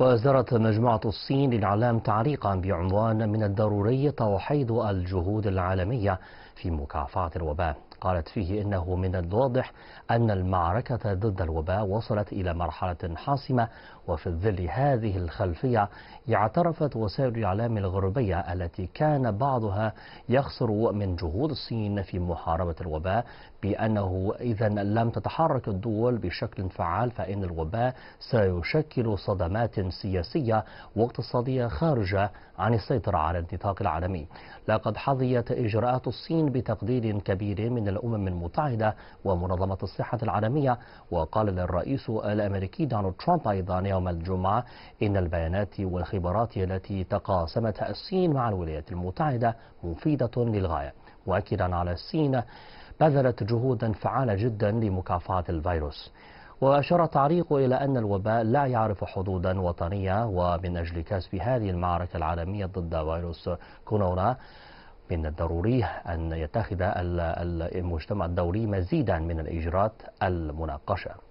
وأصدرت مجموعة الصين للإعلام تعليقا بعنوان من الضروري توحيد الجهود العالمية في مكافحة الوباء قالت فيه إنه من الواضح أن المعركة ضد الوباء وصلت إلى مرحلة حاسمة وفي ظل هذه الخلفية اعترفت وسائل الإعلام الغربية التي كان بعضها يخسر من جهود الصين في محاربة الوباء بأنه إذا لم تتحرك الدول بشكل فعال فإن الوباء سيشكل صدمات سياسية واقتصادية خارجة عن السيطرة على النطاق العالمي لقد حظيت إجراءات الصين بتقدير كبير من الأمم المتحدة ومنظمة الصحة العالمية وقال الرئيس الأمريكي دونالد ترامب أيضا يوم الجمعة إن البيانات والخبرات التي تقاسمتها الصين مع الولايات المتحدة مفيدة للغاية مؤكدا على الصين بذلت جهودا فعالة جدا لمكافحة الفيروس وأشار التعريق إلى أن الوباء لا يعرف حدودا وطنية ومن أجل كسب هذه المعركة العالمية ضد فيروس كورونا من الضروري أن يتخذ المجتمع الدولي مزيدا من الإجراءات المناقشة